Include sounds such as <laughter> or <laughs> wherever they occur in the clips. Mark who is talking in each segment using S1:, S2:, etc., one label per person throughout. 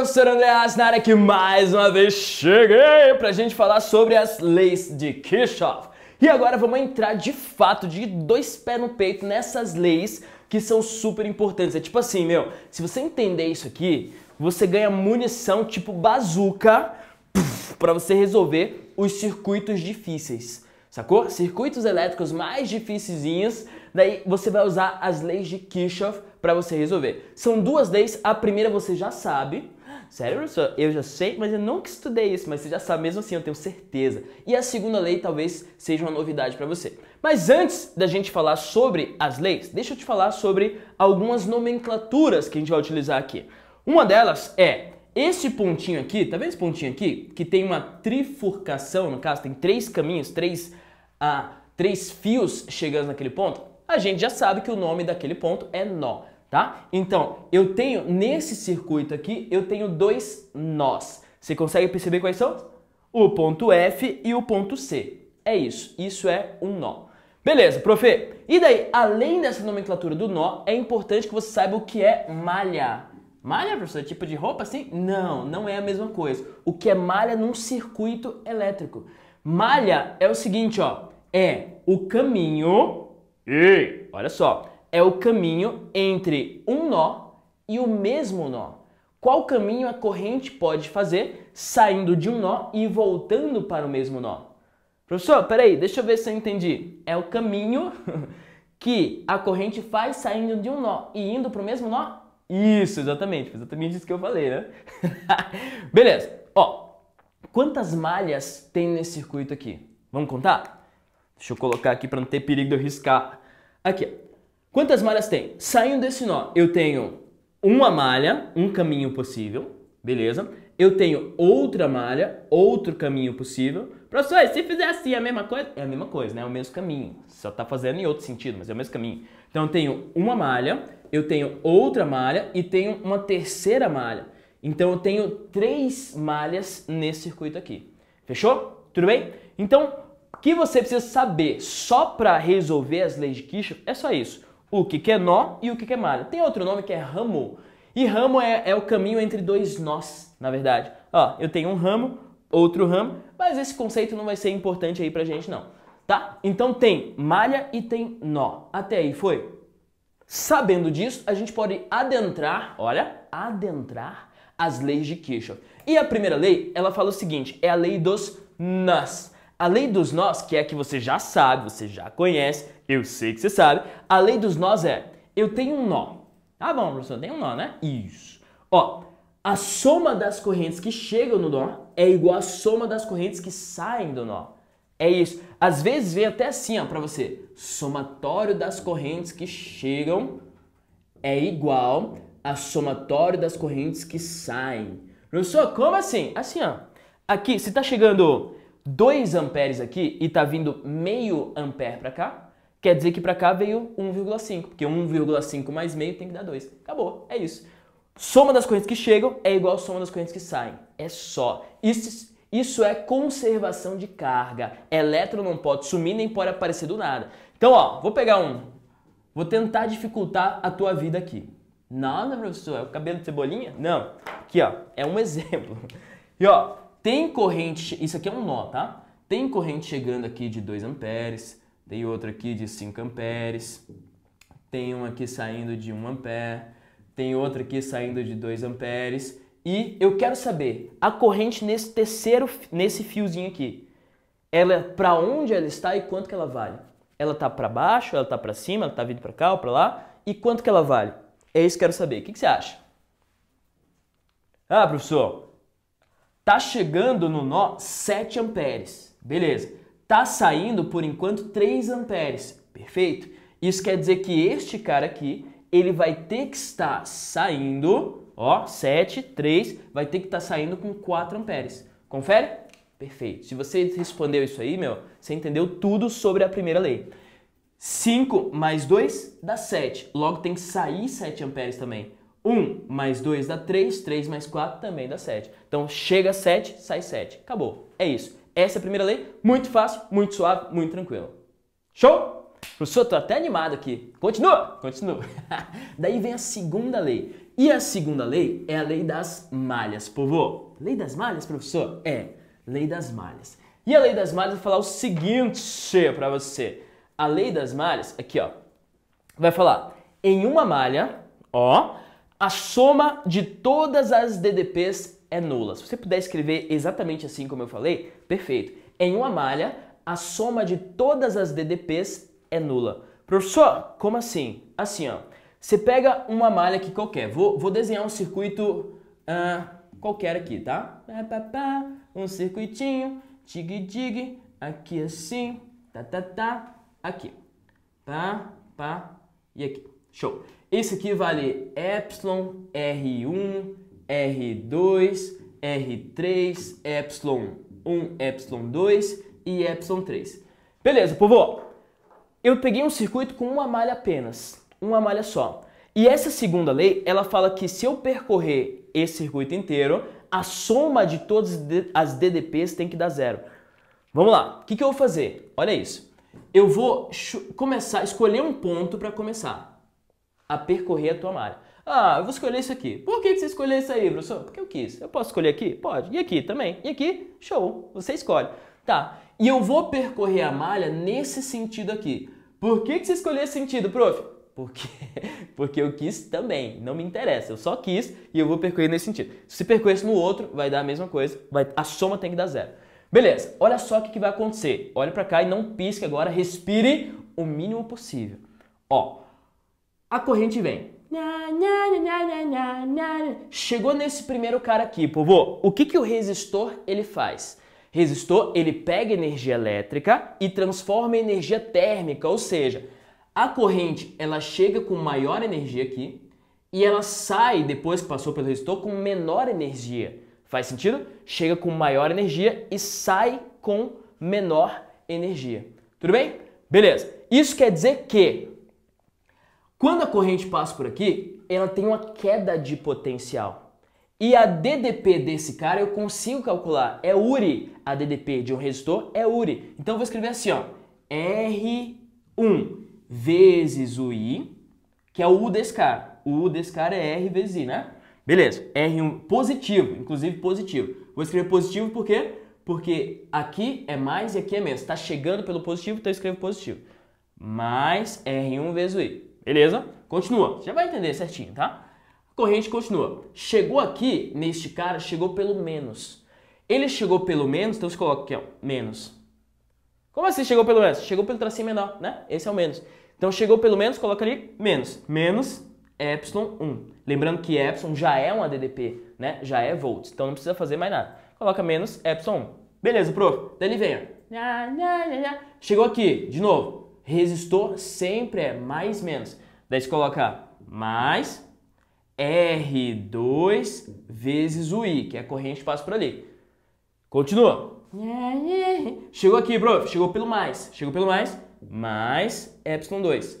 S1: professor André Asnara aqui mais uma vez cheguei pra gente falar sobre as leis de Kirchhoff. E agora vamos entrar de fato, de dois pés no peito, nessas leis que são super importantes. É tipo assim, meu, se você entender isso aqui, você ganha munição tipo bazuca para você resolver os circuitos difíceis. Sacou? Circuitos elétricos mais difíceis, daí você vai usar as leis de Kirchhoff para você resolver. São duas leis, a primeira você já sabe, Sério, professor? Eu já sei, mas eu nunca estudei isso, mas você já sabe mesmo assim, eu tenho certeza. E a segunda lei talvez seja uma novidade para você. Mas antes da gente falar sobre as leis, deixa eu te falar sobre algumas nomenclaturas que a gente vai utilizar aqui. Uma delas é esse pontinho aqui, tá vendo esse pontinho aqui? Que tem uma trifurcação, no caso, tem três caminhos, três, ah, três fios chegando naquele ponto. A gente já sabe que o nome daquele ponto é nó tá? Então, eu tenho nesse circuito aqui, eu tenho dois nós. Você consegue perceber quais são? O ponto F e o ponto C. É isso, isso é um nó. Beleza, profe. E daí, além dessa nomenclatura do nó, é importante que você saiba o que é malha. Malha, professor, é tipo de roupa assim? Não, não é a mesma coisa. O que é malha num circuito elétrico? Malha é o seguinte, ó, é o caminho e, olha só, é o caminho entre um nó e o mesmo nó. Qual caminho a corrente pode fazer saindo de um nó e voltando para o mesmo nó? Professor, peraí, deixa eu ver se eu entendi. É o caminho <laughs> que a corrente faz saindo de um nó e indo para o mesmo nó? Isso, exatamente. Exatamente isso que eu falei, né? <laughs> Beleza. Ó, quantas malhas tem nesse circuito aqui? Vamos contar? Deixa eu colocar aqui para não ter perigo de eu riscar. Aqui, Quantas malhas tem? Saindo desse nó, eu tenho uma malha, um caminho possível, beleza? Eu tenho outra malha, outro caminho possível. Professor, se fizer assim é a mesma coisa? É a mesma coisa, né? É o mesmo caminho. Só tá fazendo em outro sentido, mas é o mesmo caminho. Então eu tenho uma malha, eu tenho outra malha e tenho uma terceira malha. Então eu tenho três malhas nesse circuito aqui. Fechou? Tudo bem? Então, o que você precisa saber só para resolver as leis de Kirchhoff é só isso o que é nó e o que é malha. Tem outro nome que é ramo. E ramo é, é o caminho entre dois nós, na verdade. Ó, eu tenho um ramo, outro ramo, mas esse conceito não vai ser importante aí pra gente não, tá? Então tem malha e tem nó. Até aí foi? Sabendo disso, a gente pode adentrar, olha, adentrar as leis de Kirchhoff. E a primeira lei, ela fala o seguinte, é a lei dos nós. A lei dos nós, que é que você já sabe, você já conhece, eu sei que você sabe, a lei dos nós é: eu tenho um nó. Tá bom, professor, tem um nó, né? Isso. Ó, a soma das correntes que chegam no nó é igual à soma das correntes que saem do nó. É isso. Às vezes vem até assim, ó, para você. Somatório das correntes que chegam é igual a somatório das correntes que saem. Professor, como assim? Assim, ó. Aqui, se tá chegando 2 amperes aqui e está vindo meio ampere para cá, quer dizer que para cá veio 1,5, porque 1,5 mais meio tem que dar 2. Acabou, é isso. Soma das correntes que chegam é igual à soma das correntes que saem. É só. Isso, isso é conservação de carga. Elétron não pode sumir nem pode aparecer do nada. Então, ó, vou pegar um. Vou tentar dificultar a tua vida aqui. Nada, professor, é o cabelo de cebolinha? Não. Aqui, ó, é um <laughs> exemplo. E ó, tem corrente, isso aqui é um nó, tá? Tem corrente chegando aqui de 2 amperes, tem outra aqui de 5 amperes, tem uma aqui saindo de 1 um ampere, tem outra aqui saindo de 2 amperes e eu quero saber a corrente nesse terceiro nesse fiozinho aqui. Ela é para onde ela está e quanto que ela vale? Ela tá para baixo, ela tá para cima, ela tá vindo para cá ou para lá e quanto que ela vale? É isso que eu quero saber. O que, que você acha? Ah, professor, Tá chegando no nó 7 amperes, beleza. Tá saindo por enquanto 3 amperes, perfeito. Isso quer dizer que este cara aqui, ele vai ter que estar saindo, ó, 7, 3, vai ter que estar saindo com 4 amperes. Confere? Perfeito. Se você respondeu isso aí, meu, você entendeu tudo sobre a primeira lei. 5 mais 2 dá 7. Logo tem que sair 7 amperes também. 1 mais 2 dá 3, 3 mais 4 também dá 7. Então chega 7, sai 7. Acabou. É isso. Essa é a primeira lei. Muito fácil, muito suave, muito tranquilo. Show? Professor, estou até animado aqui. Continua, continua. <laughs> Daí vem a segunda lei. E a segunda lei é a lei das malhas, povo. Lei das malhas, professor? É, lei das malhas. E a lei das malhas vai falar o seguinte para você. A lei das malhas, aqui ó, vai falar em uma malha, ó, a soma de todas as DDPs é nula. Se você puder escrever exatamente assim como eu falei, perfeito. Em uma malha, a soma de todas as DDPs é nula. Professor, como assim? Assim, ó. Você pega uma malha aqui qualquer. Vou, vou desenhar um circuito uh, qualquer aqui, tá? Um circuitinho, Tig, tig. aqui assim, tá, tá, tá, aqui. Pá, pá e aqui. Show. Isso aqui vale epsilon, R1, R2, R3, epsilon 1, epsilon 2 e epsilon 3. Beleza, povo. Eu peguei um circuito com uma malha apenas, uma malha só. E essa segunda lei, ela fala que se eu percorrer esse circuito inteiro, a soma de todas as DDPs tem que dar zero. Vamos lá, o que, que eu vou fazer? Olha isso. Eu vou começar, escolher um ponto para começar a percorrer a tua malha. Ah, eu vou escolher isso aqui. Por que você escolheu isso aí, professor? Porque eu quis. Eu posso escolher aqui? Pode. E aqui também. E aqui? Show. Você escolhe. Tá. E eu vou percorrer a malha nesse sentido aqui. Por que, que você escolheu esse sentido, prof? Porque, <laughs> porque eu quis também. Não me interessa. Eu só quis e eu vou percorrer nesse sentido. Se percorrer no outro, vai dar a mesma coisa. Vai, a soma tem que dar zero. Beleza. Olha só o que, que vai acontecer. Olha para cá e não pisque agora. Respire o mínimo possível. Ó a corrente vem. Chegou nesse primeiro cara aqui, povo. O que, que o resistor ele faz? Resistor ele pega energia elétrica e transforma em energia térmica, ou seja, a corrente ela chega com maior energia aqui e ela sai depois que passou pelo resistor com menor energia. Faz sentido? Chega com maior energia e sai com menor energia. Tudo bem? Beleza. Isso quer dizer que quando a corrente passa por aqui, ela tem uma queda de potencial. E a DDP desse cara eu consigo calcular. É URI. A DDP de um resistor é URI. Então eu vou escrever assim, ó. R1 vezes o I, que é o U desse cara. O U desse cara é R vezes I, né? Beleza. R1 positivo, inclusive positivo. Vou escrever positivo por quê? Porque aqui é mais e aqui é menos. Está chegando pelo positivo, então eu escrevo positivo. Mais R1 vezes o I. Beleza? Continua. Já vai entender certinho, tá? corrente continua. Chegou aqui, neste cara, chegou pelo menos. Ele chegou pelo menos, então você coloca aqui, ó, menos. Como assim chegou pelo menos? Chegou pelo tracinho menor, né? Esse é o menos. Então chegou pelo menos, coloca ali menos. Menos epsilon 1. Lembrando que epsilon já é um addp, né? Já é volts, então não precisa fazer mais nada. Coloca menos epsilon 1. Beleza, prof. Daí ele vem, ó. Chegou aqui, de novo. Resistor sempre é mais menos. Daí você coloca mais R2 vezes o I, que é a corrente passa por ali. Continua. Chegou aqui, bro. Chegou pelo mais. Chegou pelo mais. Mais Y2.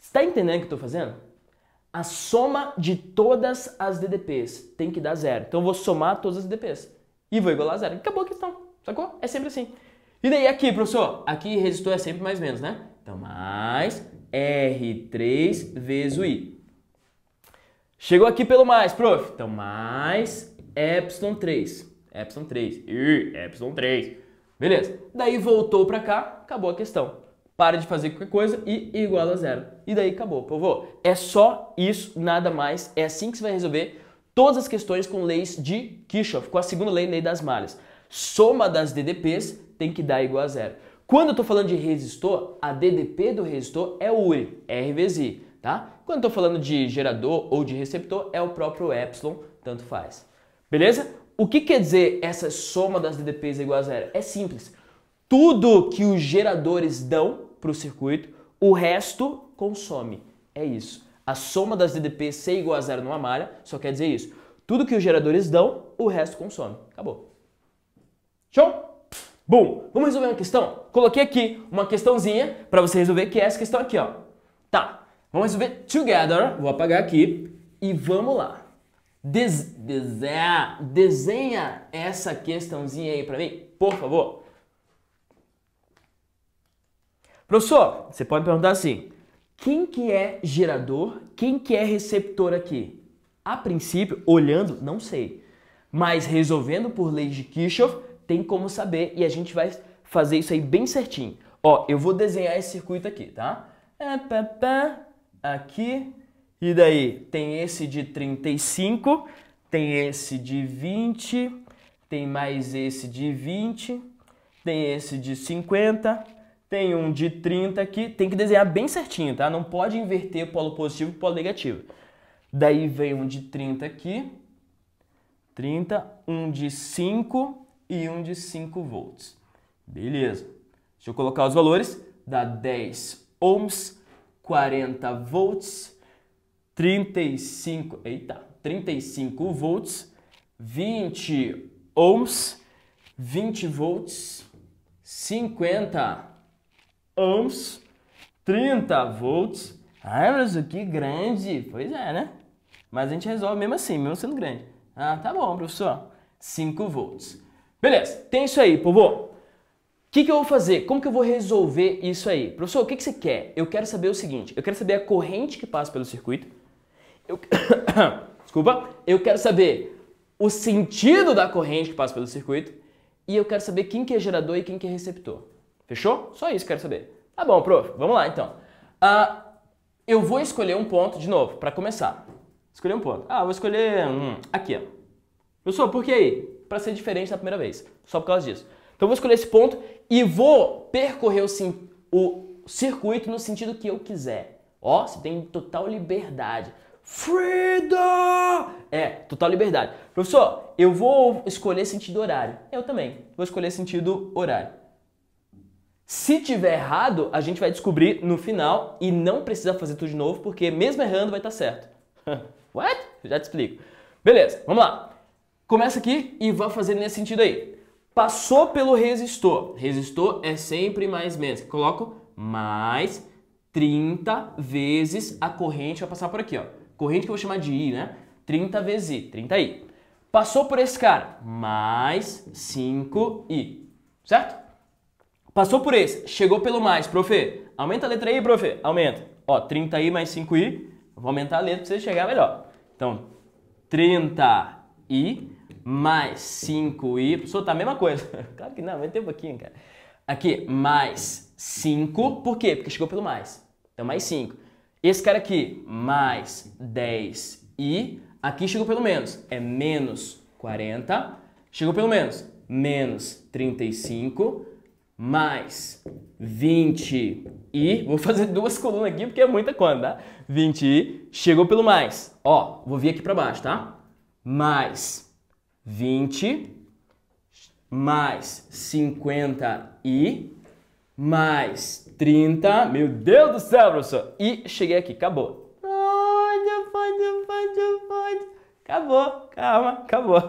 S1: Está entendendo o que eu estou fazendo? A soma de todas as DDPs tem que dar zero. Então eu vou somar todas as DDPs. E vou igualar a zero. Acabou a questão. Sacou? É sempre assim. E daí aqui, professor? Aqui resistor é sempre mais menos, né? Então, mais R3 vezes o I. Chegou aqui pelo mais, prof. Então, mais epsilon 3. Epsilon 3. I, epsilon 3. Beleza. Daí voltou para cá, acabou a questão. Para de fazer qualquer coisa e igual a zero. E daí acabou, povo. É só isso, nada mais. É assim que você vai resolver todas as questões com leis de Kirchhoff, com a segunda lei, lei das malhas soma das DDPs tem que dar igual a zero. Quando eu estou falando de resistor, a DDP do resistor é o URI, I, tá? Quando estou falando de gerador ou de receptor, é o próprio epsilon, tanto faz. Beleza? O que quer dizer essa soma das DDPs é igual a zero? É simples. Tudo que os geradores dão para o circuito, o resto consome. É isso. A soma das DDPs ser igual a zero numa malha só quer dizer isso. Tudo que os geradores dão, o resto consome. Acabou. Show? Bom, vamos resolver uma questão? Coloquei aqui uma questãozinha para você resolver, que é essa questão aqui, ó. Tá, vamos resolver together, vou apagar aqui, e vamos lá. Des desenha, desenha essa questãozinha aí para mim, por favor. Professor, você pode perguntar assim, quem que é gerador, quem que é receptor aqui? A princípio, olhando, não sei. Mas resolvendo por leis de Kirchhoff, tem como saber e a gente vai fazer isso aí bem certinho. Ó, eu vou desenhar esse circuito aqui, tá? Aqui, e daí tem esse de 35, tem esse de 20, tem mais esse de 20, tem esse de 50, tem um de 30 aqui. Tem que desenhar bem certinho, tá? Não pode inverter polo positivo e polo negativo. Daí vem um de 30 aqui, 30, um de 5, e um de 5 volts. Beleza. Deixa eu colocar os valores. Dá 10 ohms, 40 volts, 35, eita, 35 volts, 20 ohms, 20 volts, 50 ohms, 30 volts. Ai, mas que grande! Pois é, né? Mas a gente resolve mesmo assim, mesmo sendo grande. Ah, tá bom, professor. 5 volts. Beleza, tem isso aí, povo. O que, que eu vou fazer? Como que eu vou resolver isso aí? Professor, o que, que você quer? Eu quero saber o seguinte: eu quero saber a corrente que passa pelo circuito. Eu... <coughs> Desculpa. Eu quero saber o sentido da corrente que passa pelo circuito. E eu quero saber quem que é gerador e quem que é receptor. Fechou? Só isso que eu quero saber. Tá bom, prof. Vamos lá então. Ah, eu vou escolher um ponto de novo, para começar. Escolher um ponto. Ah, vou escolher. Hum, aqui, ó. Professor, por que aí? para ser diferente da primeira vez, só por causa disso. Então eu vou escolher esse ponto e vou percorrer o, sim, o circuito no sentido que eu quiser. Ó, você tem total liberdade. Freedom! É, total liberdade. Professor, eu vou escolher sentido horário. Eu também. Vou escolher sentido horário. Se tiver errado, a gente vai descobrir no final e não precisa fazer tudo de novo, porque mesmo errando vai estar tá certo. <laughs> What? Já te explico. Beleza, vamos lá. Começa aqui e vá fazendo nesse sentido aí. Passou pelo resistor. Resistor é sempre mais menos. Coloco mais 30 vezes a corrente vai passar por aqui, ó. Corrente que eu vou chamar de I, né? 30 vezes I, 30 I. Passou por esse cara, mais 5 I, certo? Passou por esse, chegou pelo mais, profe. Aumenta a letra aí, profe. Aumenta. Ó, 30 I mais 5 I. Vou aumentar a letra para você chegar melhor. Então, 30 I mais 5y. Professor, tá a mesma coisa. <laughs> claro que não, vai ter um pouquinho, cara. Aqui, mais 5. Por quê? Porque chegou pelo mais. Então, mais 5. Esse cara aqui, mais 10i. Aqui chegou pelo menos. É menos 40. Chegou pelo menos. Menos 35. Mais 20i. Vou fazer <laughs> duas colunas aqui porque é muita conta, tá? 20i. Chegou pelo mais. Ó, vou vir aqui para baixo, tá? Mais 20 mais 50 e mais 30. Meu Deus do céu, professor! E cheguei aqui, acabou. Olha, pode, pode, pode. Acabou, calma, acabou.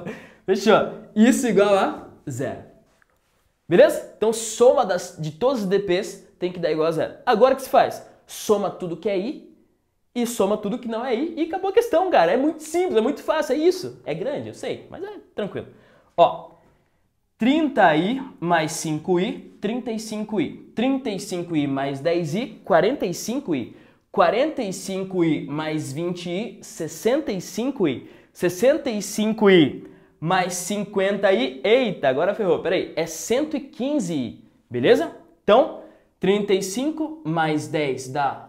S1: Fechou. Isso igual a zero. Beleza? Então soma das, de todos os DPs tem que dar igual a zero. Agora o que se faz? Soma tudo que é i e soma tudo que não é i e acabou a questão, cara. É muito simples, é muito fácil, é isso. É grande, eu sei, mas é tranquilo. Ó, 30i mais 5i, 35i. 35i mais 10i, 45i. 45i mais 20i, 65i. 65i mais 50i, eita, agora ferrou, peraí, é 115i, beleza? Então, 35 mais 10 dá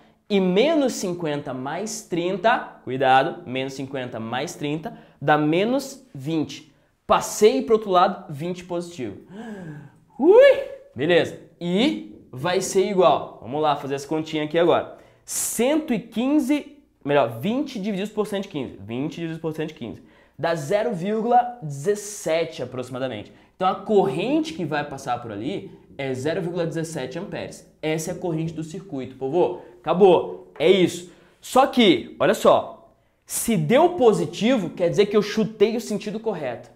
S1: E menos 50 mais 30, cuidado, menos 50 mais 30 dá menos 20. Passei para o outro lado, 20 positivo. Ui! Beleza. E vai ser igual. Vamos lá fazer essa continha aqui agora. 115, melhor, 20 divididos por 115. 20 divididos por 115. Dá 0,17 aproximadamente. Então a corrente que vai passar por ali é 0,17 amperes. Essa é a corrente do circuito, povo. Acabou. É isso. Só que, olha só, se deu positivo, quer dizer que eu chutei o sentido correto.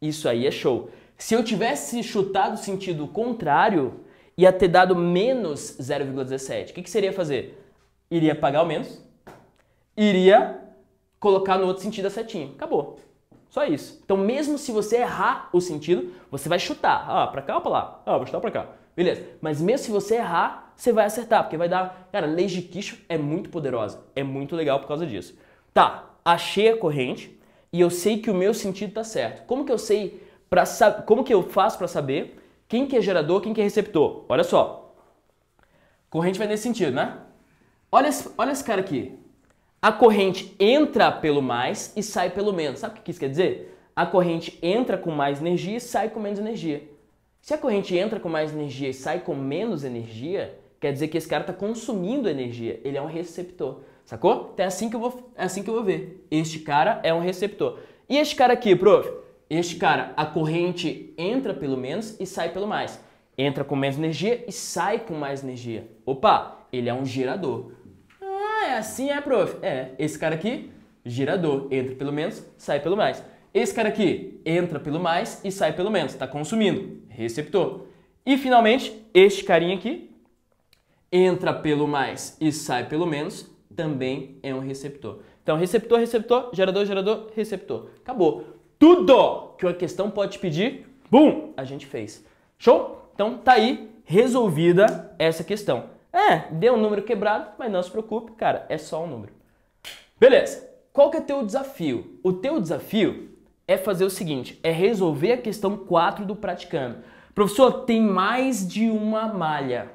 S1: Isso aí é show. Se eu tivesse chutado o sentido contrário, ia ter dado menos 0,17. O que, que seria fazer? Iria pagar o menos, iria colocar no outro sentido a setinha. Acabou. Só isso. Então, mesmo se você errar o sentido, você vai chutar. Ah, pra cá ou pra lá? Ah, vou chutar pra cá. Beleza. Mas mesmo se você errar, você vai acertar, porque vai dar. Cara, lei de Kisho é muito poderosa. É muito legal por causa disso. Tá, achei a corrente e eu sei que o meu sentido tá certo. Como que eu sei para sab... como que eu faço para saber quem que é gerador, quem que é receptor? Olha só. Corrente vai nesse sentido, né? Olha esse, olha esse cara aqui. A corrente entra pelo mais e sai pelo menos. Sabe o que isso quer dizer? A corrente entra com mais energia e sai com menos energia. Se a corrente entra com mais energia e sai com menos energia, quer dizer que esse cara está consumindo energia. Ele é um receptor. Sacou? Então é assim que eu vou, é assim que eu vou ver. Este cara é um receptor. E este cara aqui, prof? Este cara, a corrente entra pelo menos e sai pelo mais. Entra com menos energia e sai com mais energia. Opa, ele é um gerador. É, assim é, prof. É, esse cara aqui, girador, entra pelo menos, sai pelo mais. Esse cara aqui entra pelo mais e sai pelo menos, está consumindo, receptor. E finalmente, este carinha aqui entra pelo mais e sai pelo menos, também é um receptor. Então, receptor, receptor, gerador, gerador, receptor. Acabou. Tudo que a questão pode pedir, bum, a gente fez. Show? Então, tá aí resolvida essa questão. É, deu um número quebrado, mas não se preocupe, cara, é só um número. Beleza. Qual que é o teu desafio? O teu desafio é fazer o seguinte, é resolver a questão 4 do praticando. Professor, tem mais de uma malha.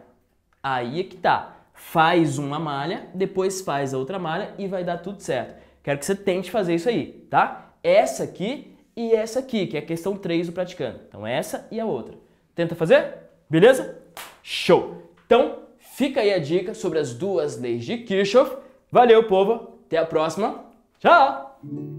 S1: Aí é que tá. Faz uma malha, depois faz a outra malha e vai dar tudo certo. Quero que você tente fazer isso aí, tá? Essa aqui e essa aqui, que é a questão 3 do praticando. Então essa e a outra. Tenta fazer? Beleza? Show! Então, Fica aí a dica sobre as duas leis de Kirchhoff. Valeu, povo! Até a próxima! Tchau!